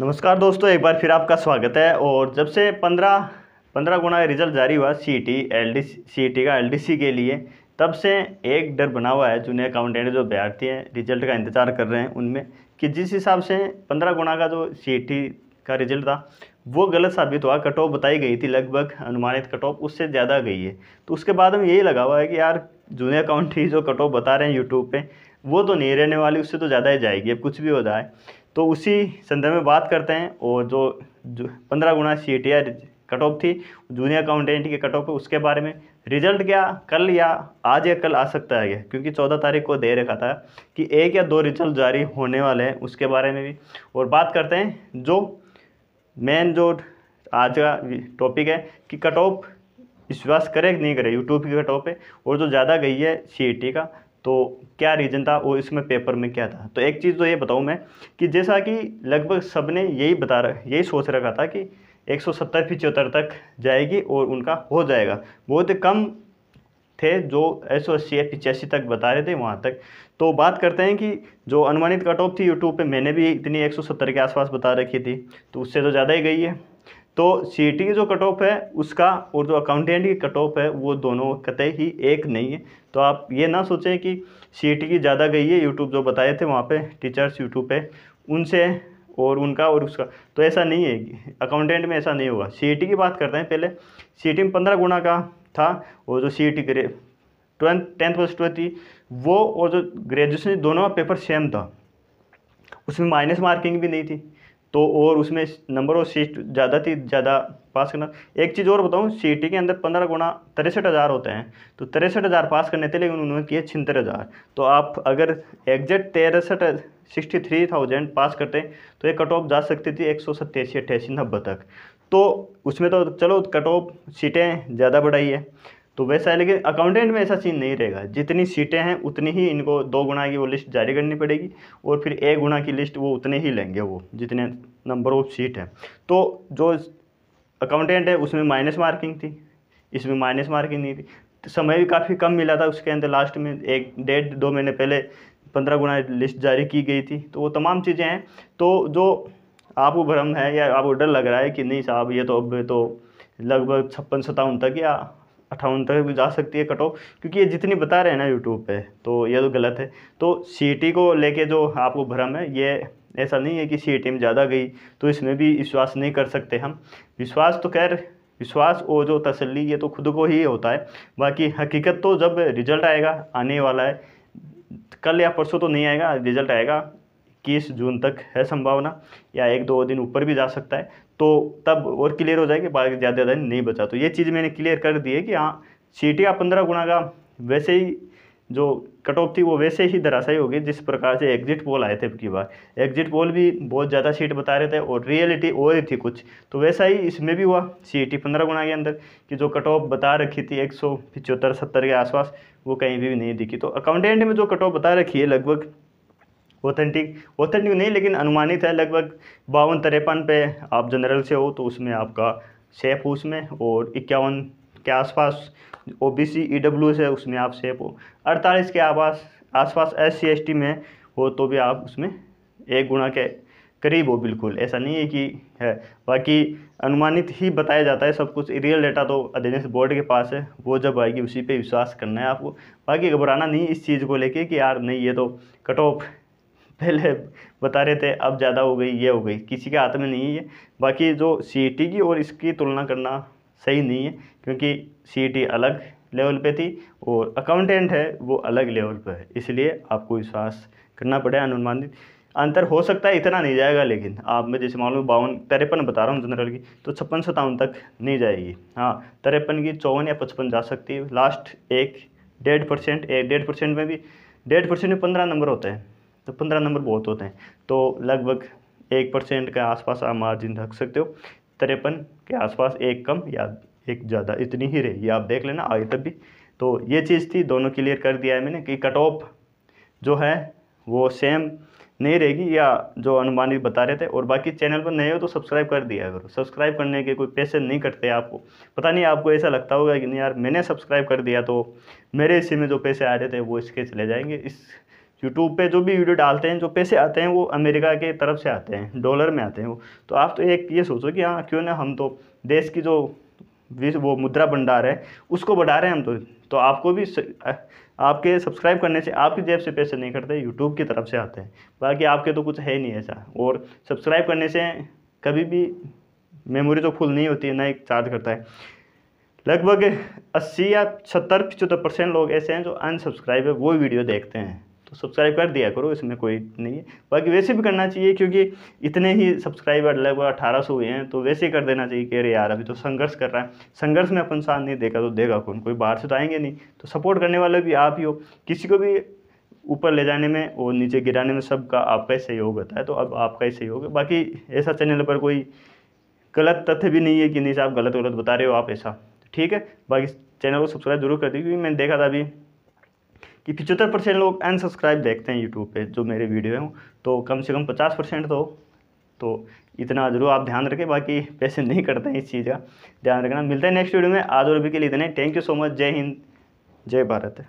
नमस्कार दोस्तों एक बार फिर आपका स्वागत है और जब से पंद्रह पंद्रह गुना रिजल्ट जारी हुआ C T L D C T का एल डी सी के लिए तब से एक डर बना हुआ है जूनियर अकाउंटेंट जो अभ्यर्थी हैं रिजल्ट का इंतज़ार कर रहे हैं उनमें कि जिस हिसाब से पंद्रह गुना का जो सी टी का रिजल्ट था वो गलत साबित हुआ कट ऑफ बताई गई थी लगभग अनुमानित कट ऑफ उससे ज़्यादा गई है तो उसके बाद हम यही लगा हुआ है कि यार जूनियर अकाउंट ही जो कट ऑफ बता रहे हैं यूट्यूब पर वो तो नहीं रहने वाली उससे तो ज़्यादा ही जाएगी अब कुछ भी हो जाए तो उसी संदर्भ में बात करते हैं और जो जो पंद्रह गुना C T I cut off थी जूनियर अकाउंटेंट के कट ऑफ उसके बारे में रिजल्ट क्या कल या आज या कल आ सकता है क्योंकि चौदह तारीख को दे रखा था कि एक या दो रिजल्ट जारी होने वाले हैं उसके बारे में भी और बात करते हैं जो मेन जो आज का टॉपिक है कि कट ऑफ विश्वास करे कि नहीं करे यूट्यूब की कट ऑफ पर और जो ज़्यादा गई है सी का तो क्या रीज़न था और इसमें पेपर में क्या था तो एक चीज़ तो ये बताऊँ मैं कि जैसा कि लगभग सब ने यही बता यही सोच रखा था कि एक सौ सत्तर तक जाएगी और उनका हो जाएगा बहुत कम थे जो एक सौ अस्सी या पिचासी तक बता रहे थे वहाँ तक तो बात करते हैं कि जो अनुमानित कट ऑफ थी यूट्यूब पे मैंने भी इतनी एक सौ सत्तर के आसपास बता रखी थी तो उससे तो ज़्यादा ही गई है तो सी की जो कट ऑफ है उसका और जो अकाउंटेंट की कट ऑफ है वो दोनों कतई ही एक नहीं है तो आप ये ना सोचें कि सी की ज़्यादा गई है यूट्यूब जो बताए थे वहाँ पे टीचर्स यूट्यूब पे उनसे और उनका और उसका तो ऐसा नहीं है अकाउंटेंट में ऐसा नहीं होगा सी की बात करते हैं पहले सी में पंद्रह गुना का था और जो C E T grade twelfth tenth plus twelfth थी वो और जो ग्रेजुएशन दोनों का पेपर सेम था उसमें माइनस मार्किंग भी नहीं थी तो और उसमें नंबर ऑफ सीट ज़्यादा थी ज़्यादा पास करना एक चीज़ और बताऊँ सीटी के अंदर पंद्रह गुणा तिरसठ हज़ार होते हैं तो तिरसठ हज़ार पास करने थे लेकिन उन्होंने किए छिहत्तर हज़ार तो आप अगर एग्जैक्ट तिरसठ सिक्सटी थ्री थाउजेंड पास करते तो ये कट ऑफ जा सकती थी एक सौ सत्तासी अट्ठासी नब्बे तक तो उसमें तो चलो कट ऑफ सीटें ज़्यादा बढ़ाई है तो वैसा है लेकिन अकाउंटेंट में ऐसा सीन नहीं रहेगा जितनी सीटें हैं उतनी ही इनको दो गुना की वो लिस्ट जारी करनी पड़ेगी और फिर ए गुना की लिस्ट वो उतने ही लेंगे वो जितने नंबर ऑफ सीट हैं तो जो अकाउंटेंट है उसमें माइनस मार्किंग थी इसमें माइनस मार्किंग नहीं थी तो समय भी काफ़ी कम मिला था उसके अंदर लास्ट में एक डेढ़ दो महीने पहले पंद्रह गुना लिस्ट जारी की गई थी तो वो तमाम चीज़ें हैं तो जो आपको भ्रम है या आपको डर लग रहा है कि नहीं साहब ये तो अब तो लगभग छप्पन सत्तावन तक या अट्ठावन तक भी जा सकती है कट ऑफ क्योंकि ये जितनी बता रहे हैं ना यूट्यूब पे तो ये तो गलत है तो सी e को लेके जो आपको भ्रम है ये ऐसा नहीं है कि सी e में ज़्यादा गई तो इसमें भी विश्वास नहीं कर सकते हम विश्वास तो खैर विश्वास और जो तसल्ली ये तो खुद को ही होता है बाकी हकीकत तो जब रिजल्ट आएगा आने वाला है कल या परसों तो नहीं आएगा रिजल्ट आएगा इक्कीस जून तक है संभावना या एक दो दिन ऊपर भी जा सकता है तो तब और क्लियर हो जाएगी बाकी ज़्यादा धन नहीं बचा तो ये चीज़ मैंने क्लियर कर दी है कि हाँ सीटी का पंद्रह गुना का वैसे ही जो कट ऑफ थी वो वैसे ही धराशायी होगी जिस प्रकार से एग्जिट पोल आए थे की बार एग्जिट पोल भी बहुत ज़्यादा सीट बता रहे थे और रियलिटी और ही थी कुछ तो वैसा ही इसमें भी हुआ सी टी पंद्रह गुना के अंदर कि जो कट ऑफ बता रखी थी एक सौ पिचहत्तर सत्तर के आसपास वो कहीं भी नहीं दिखी तो अकाउंटेंट में जो कट ऑफ बता रखी है लगभग ऑथेंटिक ऑथेंटिक नहीं लेकिन अनुमानित है लगभग बावन तिरपन पे आप जनरल से हो तो उसमें आपका सेफ हो उसमें और इक्यावन के आसपास O B C E W से उसमें आप सेफ हो अड़तालीस के आसपास आसपास एस सी एस टी में हो तो भी आप उसमें एक गुणा के करीब हो बिल्कुल ऐसा नहीं है कि है बाकी अनुमानित ही बताया जाता है सब कुछ रियल डाटा तो अधीनस्थ बोर्ड के पास है वो जब आएगी उसी पे विश्वास करना है आपको बाकी घबराना नहीं इस चीज़ को लेके कि यार नहीं ये तो कट ऑफ पहले बता रहे थे अब ज़्यादा हो गई ये हो गई किसी के हाथ में नहीं है ये बाकी जो सी e की और इसकी तुलना करना सही नहीं है क्योंकि सी e अलग लेवल पे थी और अकाउंटेंट है वो अलग लेवल पे है इसलिए आपको विश्वास करना पड़े अनुमानित अंतर हो सकता है इतना नहीं जाएगा लेकिन आप में जैसे मालूम बावन तिरपन बता रहा हूँ जनरल की तो छप्पन सतावन तक नहीं जाएगी हाँ तिरपन की चौवन या पचपन जा सकती है लास्ट एक डेढ़ परसेंट एक डेढ़ परसेंट में भी डेढ़ परसेंट में पंद्रह नंबर होते हैं तो पंद्रह नंबर बहुत होते हैं तो लगभग एक परसेंट के आसपास आप मार्जिन रख सकते हो तिरपन के आसपास एक कम या एक ज़्यादा इतनी ही रहेगी आप देख लेना आगे तक भी तो ये चीज़ थी दोनों क्लियर कर दिया है मैंने कि कट ऑफ जो है वो सेम नहीं रहेगी या जो अनुमानित बता रहे थे और बाकी चैनल पर नए हो तो सब्सक्राइब कर दिया करो सब्सक्राइब करने के कोई पैसे नहीं कटते आपको पता नहीं आपको ऐसा लगता होगा कि नहीं यार मैंने सब्सक्राइब कर दिया तो मेरे हिस्से में जो पैसे आ रहे थे वो इसके चले जाएंगे इस यूट्यूब पे जो भी वीडियो डालते हैं जो पैसे आते हैं वो अमेरिका के तरफ से आते हैं डॉलर में आते हैं वो तो आप तो एक ये सोचो कि हाँ क्यों ना हम तो देश की जो वो मुद्रा भंडार है उसको बढ़ा रहे हैं हम तो तो आपको भी स, आपके सब्सक्राइब करने से आपकी जेब से पैसे नहीं कटते यूट्यूब की तरफ से आते हैं बाकी आपके तो कुछ है नहीं ऐसा और सब्सक्राइब करने से कभी भी मेमोरी तो फुल नहीं होती है ना एक चार्ज करता है लगभग अस्सी या सत्तर पचहत्तर परसेंट लोग ऐसे हैं जो अनसब्सक्राइब है वो वीडियो देखते हैं तो सब्सक्राइब कर दिया करो इसमें कोई नहीं है बाकी वैसे भी करना चाहिए क्योंकि इतने ही सब्सक्राइबर लगभग अठारह सौ हुए हैं तो वैसे कर देना चाहिए कि अरे यार अभी तो संघर्ष कर रहा है संघर्ष में अपन साथ नहीं देगा तो देगा कौन कोई बाहर से तो आएंगे नहीं तो सपोर्ट करने वाले भी आप ही हो किसी को भी ऊपर ले जाने में और नीचे गिराने में सबका आपका ही सहयोग होता है तो अब आपका ही सहयोग है बाकी ऐसा चैनल पर कोई गलत तथ्य भी नहीं है कि नीचे आप गलत गलत बता रहे हो आप ऐसा ठीक है बाकी चैनल को सब्सक्राइब जरूर कर दी क्योंकि मैंने देखा था अभी कि पिचहत्तर परसेंट लोग अनसब्सक्राइब देखते हैं यूट्यूब पे जो मेरे वीडियो हैं तो कम से कम पचास परसेंट तो तो इतना ज़रूर आप ध्यान रखें बाकी पैसे नहीं करते हैं इस चीज़ का ध्यान रखना मिलता है नेक्स्ट वीडियो में आज और अभी के लिए इतने थैंक यू सो मच जय हिंद जय भारत